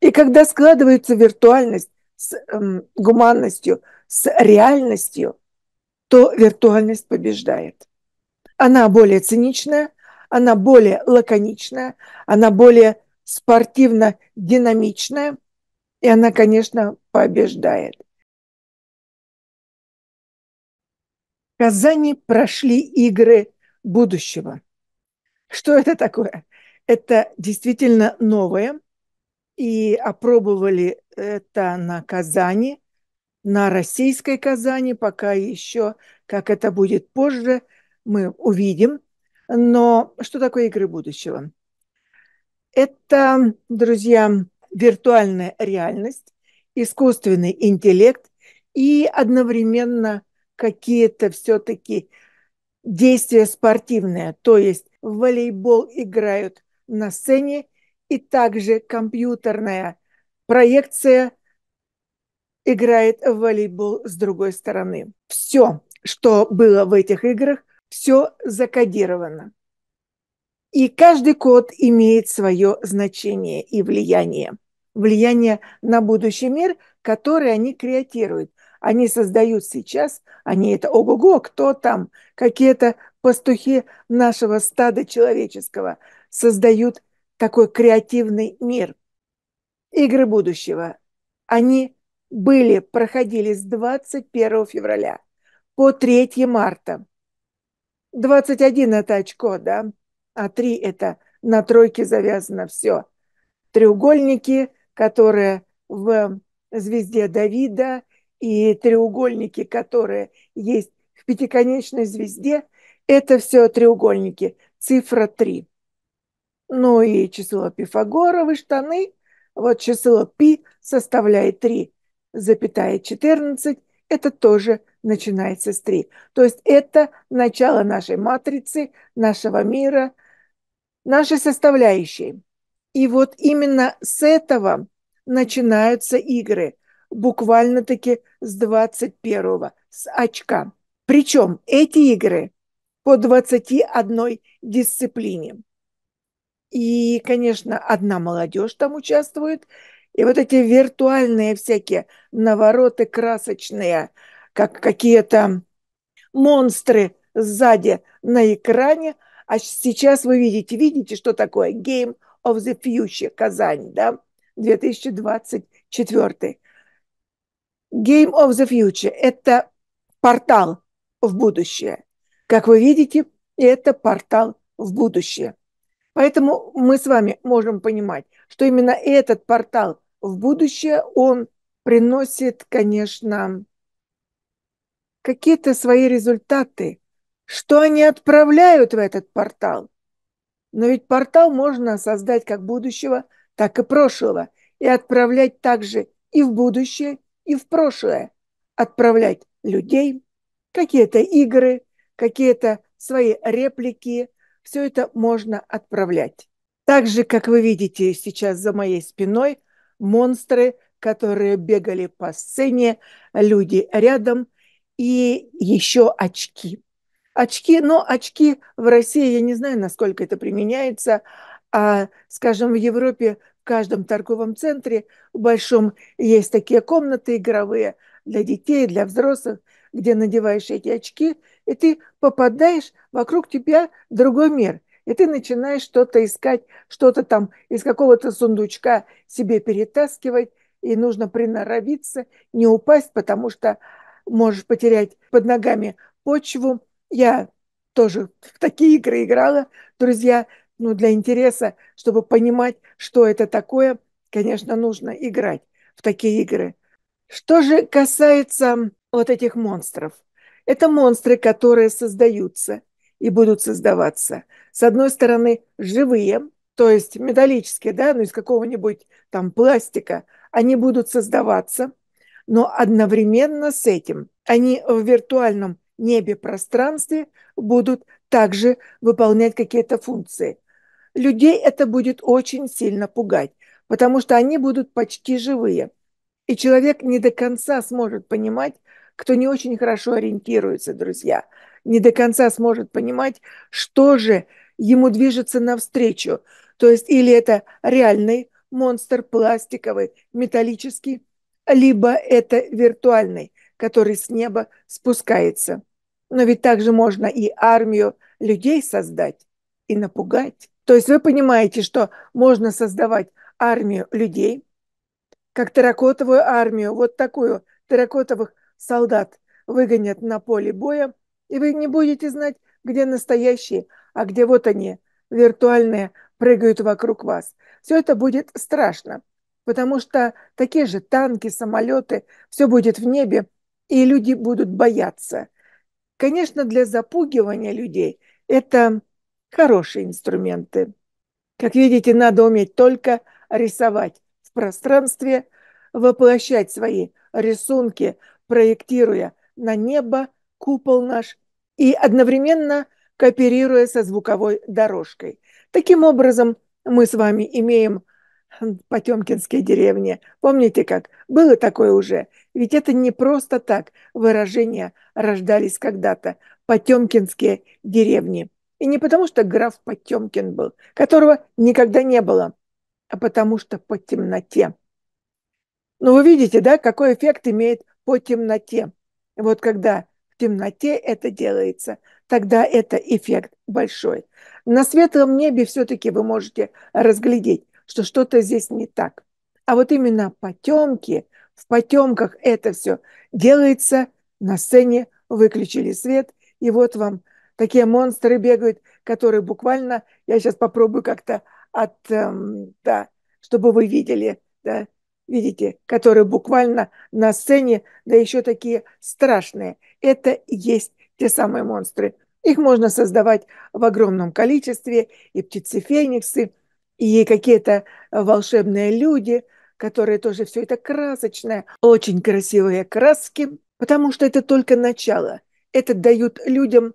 И когда складывается виртуальность с э, гуманностью, с реальностью, то виртуальность побеждает. Она более циничная, она более лаконичная, она более спортивно динамичная, и она, конечно, побеждает. В Казани прошли игры будущего. Что это такое? Это действительно новое и опробовали это на Казани, на российской Казани, пока еще, как это будет позже, мы увидим. Но что такое игры будущего? Это, друзья, виртуальная реальность, искусственный интеллект и одновременно какие-то все-таки действия спортивные. То есть в волейбол играют на сцене и также компьютерная проекция играет в волейбол с другой стороны. Все, что было в этих играх, все закодировано. И каждый код имеет свое значение и влияние. Влияние на будущий мир, который они креатируют. Они создают сейчас, они это ого-го, кто там, какие-то пастухи нашего стада человеческого создают такой креативный мир. Игры будущего. Они были, проходили с 21 февраля по 3 марта. 21 это очко, да, а 3 это на тройке завязано все. Треугольники, которые в звезде Давида и треугольники, которые есть в пятиконечной звезде, это все треугольники. Цифра 3. Ну и число Пифагоровы штаны. Вот число пи составляет 3,14. Это тоже начинается с 3. То есть это начало нашей матрицы, нашего мира, нашей составляющей. И вот именно с этого начинаются игры, буквально-таки с 21 с очка. Причем эти игры по 21 дисциплине. И, конечно, одна молодежь там участвует. И вот эти виртуальные всякие навороты красочные, как какие-то монстры сзади на экране. А сейчас вы видите, видите, что такое Game of the Future Казань, да, 2024. Game of the Future – это портал в будущее. Как вы видите, это портал в будущее. Поэтому мы с вами можем понимать, что именно этот портал в будущее, он приносит, конечно, какие-то свои результаты, что они отправляют в этот портал. Но ведь портал можно создать как будущего, так и прошлого, и отправлять также и в будущее, и в прошлое. Отправлять людей, какие-то игры, какие-то свои реплики, все это можно отправлять. так же, как вы видите сейчас за моей спиной, монстры, которые бегали по сцене, люди рядом и еще очки. Очки, но очки в России, я не знаю, насколько это применяется, а, скажем, в Европе в каждом торговом центре в большом есть такие комнаты игровые для детей, для взрослых, где надеваешь эти очки – и ты попадаешь вокруг тебя в другой мир. И ты начинаешь что-то искать, что-то там из какого-то сундучка себе перетаскивать, и нужно приноровиться, не упасть, потому что можешь потерять под ногами почву. Я тоже в такие игры играла, друзья, ну, для интереса, чтобы понимать, что это такое, конечно, нужно играть в такие игры. Что же касается вот этих монстров – это монстры, которые создаются и будут создаваться. С одной стороны, живые, то есть металлические, да, ну из какого-нибудь там пластика, они будут создаваться, но одновременно с этим они в виртуальном небе пространстве будут также выполнять какие-то функции. Людей это будет очень сильно пугать, потому что они будут почти живые. И человек не до конца сможет понимать, кто не очень хорошо ориентируется, друзья, не до конца сможет понимать, что же ему движется навстречу. То есть или это реальный монстр пластиковый, металлический, либо это виртуальный, который с неба спускается. Но ведь также можно и армию людей создать и напугать. То есть вы понимаете, что можно создавать армию людей, как терракотовую армию, вот такую терракотовых солдат выгонят на поле боя, и вы не будете знать, где настоящие, а где вот они, виртуальные, прыгают вокруг вас. Все это будет страшно, потому что такие же танки, самолеты, все будет в небе, и люди будут бояться. Конечно, для запугивания людей это хорошие инструменты. Как видите, надо уметь только рисовать в пространстве, воплощать свои рисунки проектируя на небо купол наш и одновременно кооперируя со звуковой дорожкой. Таким образом, мы с вами имеем потемкинские деревни. Помните как? Было такое уже. Ведь это не просто так выражения рождались когда-то. Потемкинские деревни. И не потому, что граф Потемкин был, которого никогда не было, а потому что по темноте. Но ну, вы видите, да, какой эффект имеет по темноте. Вот когда в темноте это делается, тогда это эффект большой. На светлом небе все-таки вы можете разглядеть, что что-то здесь не так. А вот именно потемки, в потемках это все делается, на сцене выключили свет, и вот вам такие монстры бегают, которые буквально, я сейчас попробую как-то от, эм, да, чтобы вы видели, да, видите, которые буквально на сцене, да еще такие страшные. Это и есть те самые монстры. Их можно создавать в огромном количестве, и птицы-фениксы, и какие-то волшебные люди, которые тоже все это красочное, очень красивые краски, потому что это только начало. Это дают людям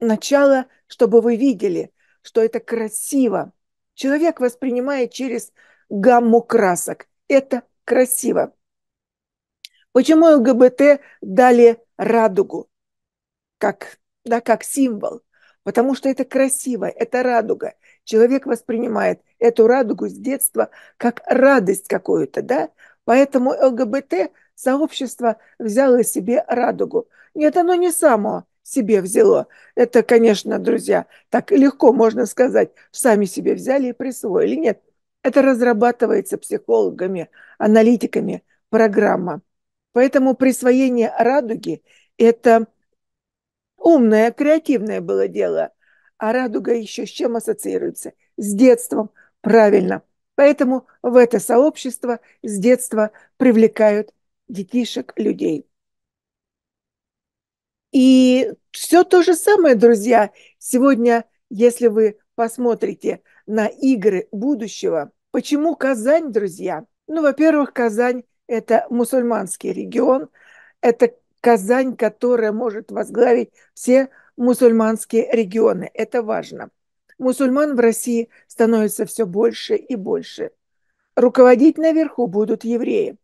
начало, чтобы вы видели, что это красиво. Человек воспринимает через гамму красок это красиво. Почему ЛГБТ дали радугу как, да, как символ? Потому что это красиво, это радуга. Человек воспринимает эту радугу с детства как радость какую-то, да? Поэтому ЛГБТ сообщество взяло себе радугу. Нет, оно не само себе взяло. Это, конечно, друзья, так легко можно сказать, сами себе взяли и присвоили. Нет, это разрабатывается психологами, аналитиками программа. Поэтому присвоение радуги – это умное, креативное было дело. А радуга еще с чем ассоциируется? С детством, правильно. Поэтому в это сообщество с детства привлекают детишек, людей. И все то же самое, друзья. Сегодня, если вы посмотрите на игры будущего. Почему Казань, друзья? Ну, во-первых, Казань – это мусульманский регион, это Казань, которая может возглавить все мусульманские регионы. Это важно. Мусульман в России становится все больше и больше. Руководить наверху будут евреи.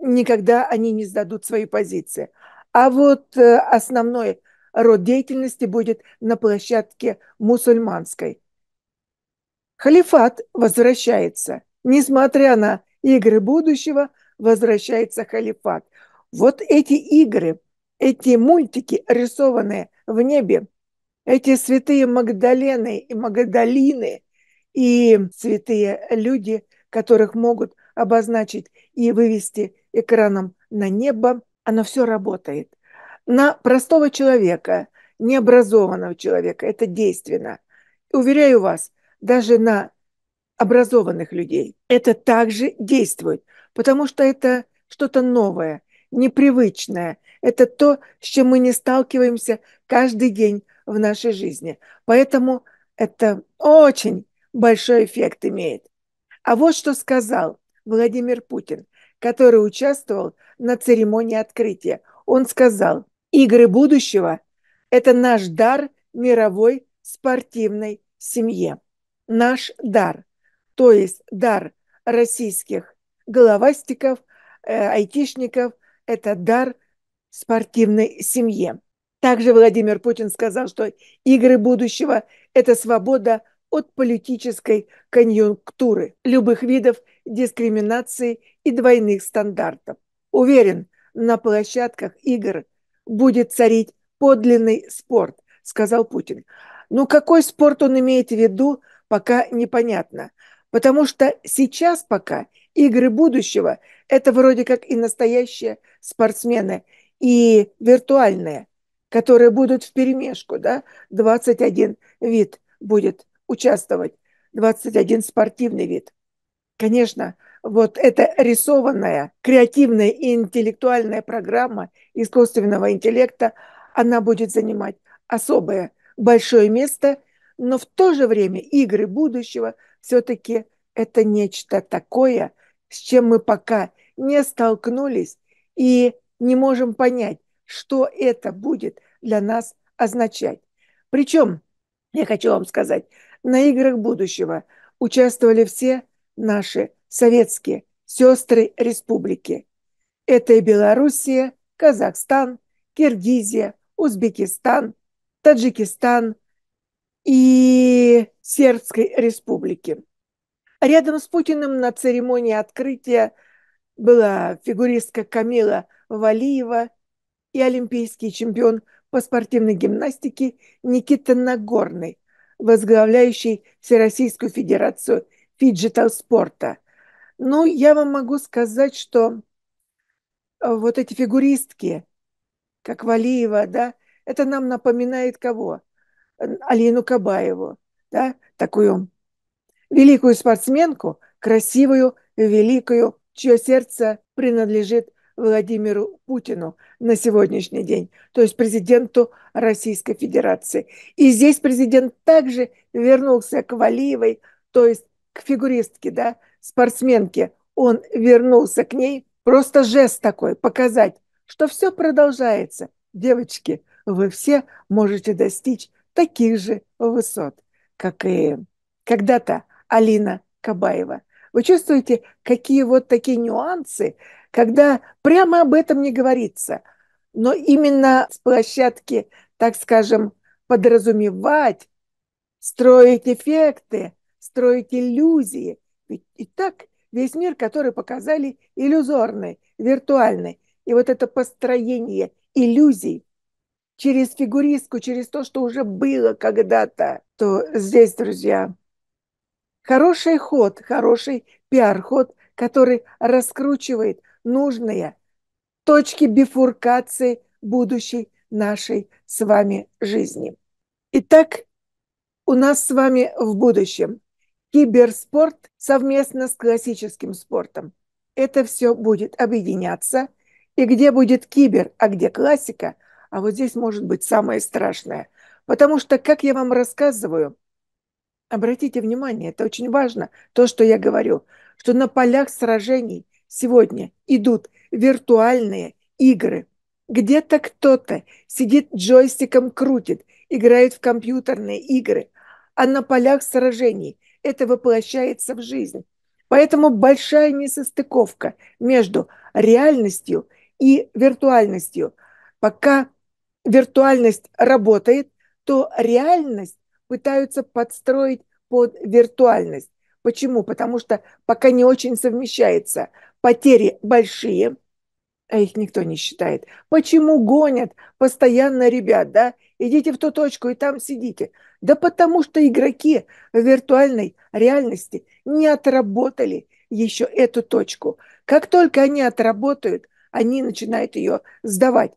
Никогда они не сдадут свои позиции. А вот э, основной род деятельности будет на площадке мусульманской. Халифат возвращается. Несмотря на игры будущего, возвращается халифат. Вот эти игры, эти мультики, рисованные в небе, эти святые Магдалены и Магдалины и святые люди, которых могут обозначить и вывести экраном на небо, оно все работает. На простого человека, необразованного человека это действенно. Уверяю вас, даже на образованных людей. Это также действует, потому что это что-то новое, непривычное. Это то, с чем мы не сталкиваемся каждый день в нашей жизни. Поэтому это очень большой эффект имеет. А вот что сказал Владимир Путин, который участвовал на церемонии открытия. Он сказал, игры будущего – это наш дар мировой спортивной семье наш дар, то есть дар российских головастиков, э, айтишников, это дар спортивной семье. Также Владимир Путин сказал, что игры будущего – это свобода от политической конъюнктуры, любых видов дискриминации и двойных стандартов. Уверен, на площадках игр будет царить подлинный спорт, сказал Путин. Но ну, какой спорт он имеет в виду, пока непонятно. Потому что сейчас пока игры будущего – это вроде как и настоящие спортсмены, и виртуальные, которые будут в перемешку, да, 21 вид будет участвовать, 21 спортивный вид. Конечно, вот эта рисованная, креативная и интеллектуальная программа искусственного интеллекта, она будет занимать особое большое место – но в то же время игры будущего все-таки это нечто такое, с чем мы пока не столкнулись и не можем понять, что это будет для нас означать. Причем, я хочу вам сказать, на играх будущего участвовали все наши советские сестры республики. Это и Белоруссия, Казахстан, Киргизия, Узбекистан, Таджикистан, и Сербской республики. Рядом с Путиным на церемонии открытия была фигуристка Камила Валиева и олимпийский чемпион по спортивной гимнастике Никита Нагорный, возглавляющий Всероссийскую Федерацию фиджитал-спорта. Ну, я вам могу сказать, что э, вот эти фигуристки, как Валиева, да, это нам напоминает кого? Алину Кабаеву, да, такую великую спортсменку, красивую, великую, чье сердце принадлежит Владимиру Путину на сегодняшний день, то есть президенту Российской Федерации. И здесь президент также вернулся к Валиевой, то есть к фигуристке, да, спортсменке. Он вернулся к ней, просто жест такой, показать, что все продолжается. Девочки, вы все можете достичь таких же высот, как и когда-то Алина Кабаева. Вы чувствуете, какие вот такие нюансы, когда прямо об этом не говорится, но именно с площадки, так скажем, подразумевать, строить эффекты, строить иллюзии. Ведь и так весь мир, который показали, иллюзорный, виртуальный. И вот это построение иллюзий через фигуристку, через то, что уже было когда-то, то здесь, друзья, хороший ход, хороший пиар-ход, который раскручивает нужные точки бифуркации будущей нашей с вами жизни. Итак, у нас с вами в будущем киберспорт совместно с классическим спортом. Это все будет объединяться. И где будет кибер, а где классика – а вот здесь может быть самое страшное. Потому что, как я вам рассказываю, обратите внимание, это очень важно, то, что я говорю, что на полях сражений сегодня идут виртуальные игры. Где-то кто-то сидит джойстиком, крутит, играет в компьютерные игры, а на полях сражений это воплощается в жизнь. Поэтому большая несостыковка между реальностью и виртуальностью. Пока виртуальность работает, то реальность пытаются подстроить под виртуальность. Почему? Потому что пока не очень совмещается. Потери большие, а их никто не считает. Почему гонят постоянно ребят, да? Идите в ту точку и там сидите. Да потому что игроки в виртуальной реальности не отработали еще эту точку. Как только они отработают, они начинают ее сдавать.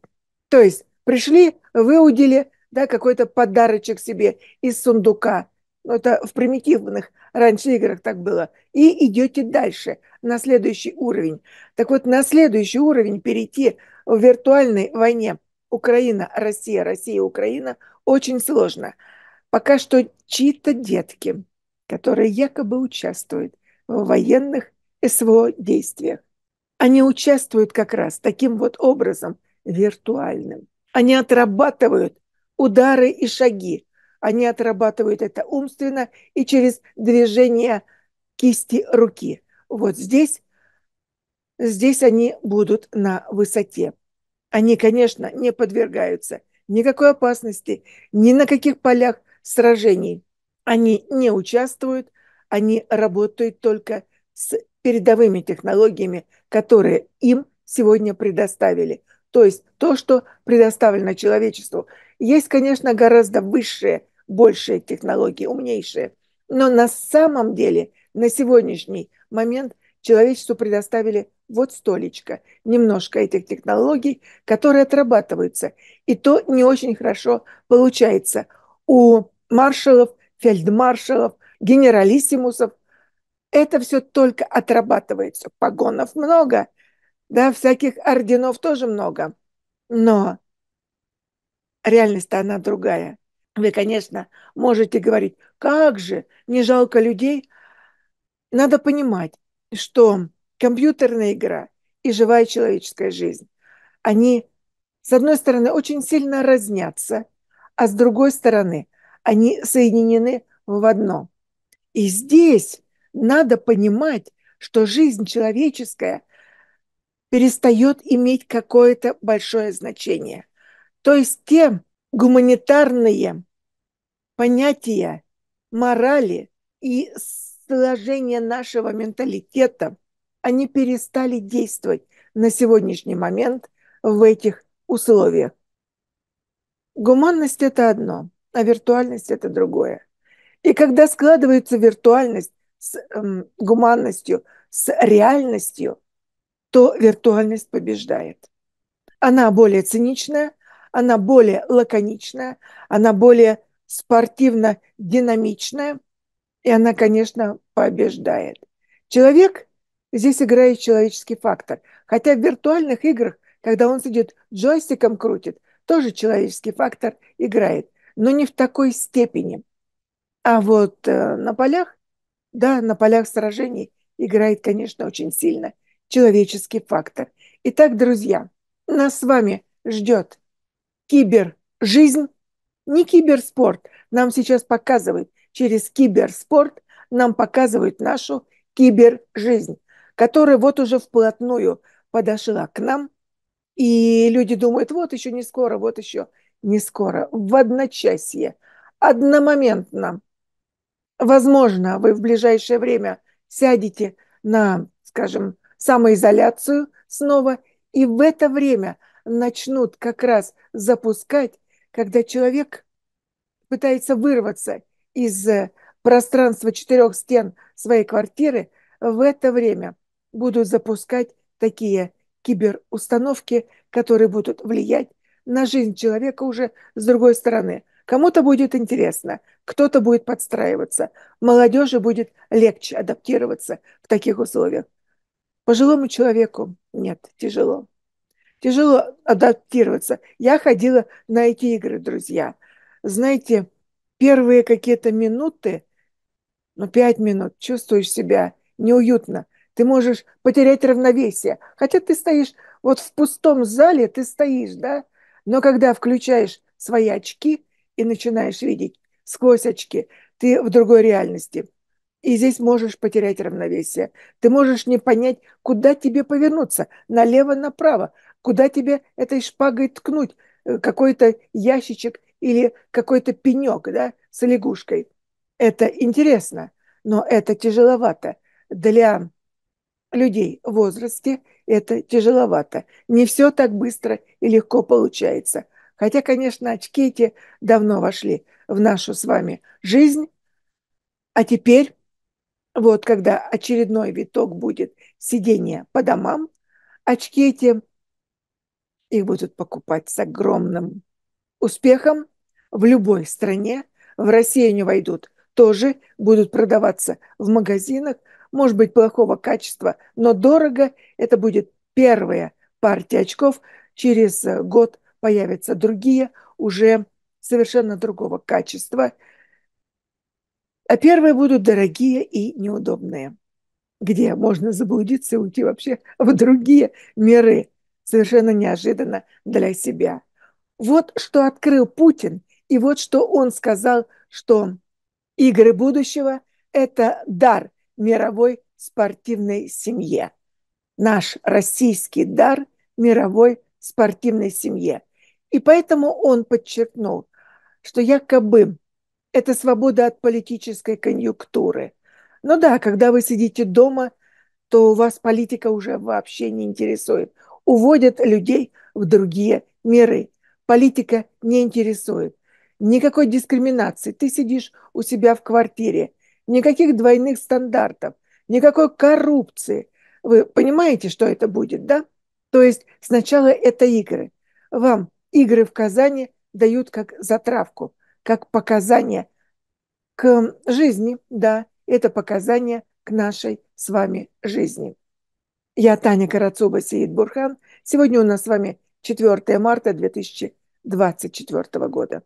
То есть Пришли, выудили да, какой-то подарочек себе из сундука. Ну, это в примитивных раньше играх так было. И идете дальше, на следующий уровень. Так вот, на следующий уровень перейти в виртуальной войне Украина, Россия, Россия, Украина очень сложно. Пока что чьи-то детки, которые якобы участвуют в военных СВО действиях, они участвуют как раз таким вот образом виртуальным. Они отрабатывают удары и шаги. Они отрабатывают это умственно и через движение кисти руки. Вот здесь, здесь они будут на высоте. Они, конечно, не подвергаются никакой опасности, ни на каких полях сражений. Они не участвуют, они работают только с передовыми технологиями, которые им сегодня предоставили – то есть то, что предоставлено человечеству. Есть, конечно, гораздо высшие, большие технологии, умнейшие. Но на самом деле, на сегодняшний момент человечеству предоставили вот столечко, немножко этих технологий, которые отрабатываются. И то не очень хорошо получается. У маршалов, фельдмаршалов, генералиссимусов это все только отрабатывается. Погонов много, да, всяких орденов тоже много, но реальность-то она другая. Вы, конечно, можете говорить, как же, не жалко людей. Надо понимать, что компьютерная игра и живая человеческая жизнь, они, с одной стороны, очень сильно разнятся, а с другой стороны, они соединены в одно. И здесь надо понимать, что жизнь человеческая – перестает иметь какое-то большое значение. То есть те гуманитарные понятия морали и сложение нашего менталитета, они перестали действовать на сегодняшний момент в этих условиях. Гуманность – это одно, а виртуальность – это другое. И когда складывается виртуальность с эм, гуманностью, с реальностью, то виртуальность побеждает. Она более циничная, она более лаконичная, она более спортивно динамичная, и она, конечно, побеждает. Человек здесь играет человеческий фактор. Хотя в виртуальных играх, когда он сидит джойстиком крутит, тоже человеческий фактор играет, но не в такой степени. А вот э, на полях, да, на полях сражений играет, конечно, очень сильно человеческий фактор. Итак, друзья, нас с вами ждет кибержизнь, не киберспорт. Нам сейчас показывают через киберспорт, нам показывают нашу кибержизнь, которая вот уже вплотную подошла к нам. И люди думают, вот еще не скоро, вот еще не скоро. В одночасье, одномоментно. Возможно, вы в ближайшее время сядете на, скажем, самоизоляцию снова, и в это время начнут как раз запускать, когда человек пытается вырваться из э, пространства четырех стен своей квартиры, в это время будут запускать такие киберустановки, которые будут влиять на жизнь человека уже с другой стороны. Кому-то будет интересно, кто-то будет подстраиваться, молодежи будет легче адаптироваться в таких условиях. Пожилому человеку нет, тяжело. Тяжело адаптироваться. Я ходила на эти игры, друзья. Знаете, первые какие-то минуты, ну, пять минут, чувствуешь себя неуютно. Ты можешь потерять равновесие. Хотя ты стоишь вот в пустом зале, ты стоишь, да? Но когда включаешь свои очки и начинаешь видеть сквозь очки, ты в другой реальности – и здесь можешь потерять равновесие. Ты можешь не понять, куда тебе повернуться, налево, направо, куда тебе этой шпагой ткнуть, э, какой-то ящичек или какой-то пенек да, с лягушкой. Это интересно, но это тяжеловато для людей в возрасте это тяжеловато. Не все так быстро и легко получается. Хотя, конечно, очки эти давно вошли в нашу с вами жизнь. А теперь вот когда очередной виток будет сидения по домам, очки эти, их будут покупать с огромным успехом в любой стране. В России они войдут, тоже будут продаваться в магазинах, может быть, плохого качества, но дорого. Это будет первая партия очков. Через год появятся другие, уже совершенно другого качества – а первые будут дорогие и неудобные, где можно заблудиться и уйти вообще в другие миры, совершенно неожиданно для себя. Вот что открыл Путин, и вот что он сказал, что игры будущего – это дар мировой спортивной семье. Наш российский дар мировой спортивной семье. И поэтому он подчеркнул, что якобы это свобода от политической конъюнктуры. Ну да, когда вы сидите дома, то вас политика уже вообще не интересует. Уводят людей в другие миры. Политика не интересует. Никакой дискриминации. Ты сидишь у себя в квартире. Никаких двойных стандартов. Никакой коррупции. Вы понимаете, что это будет, да? То есть сначала это игры. Вам игры в Казани дают как затравку – как показание к жизни, да, это показание к нашей с вами жизни. Я Таня Карацуба, Сеид Бурхан. Сегодня у нас с вами 4 марта 2024 года.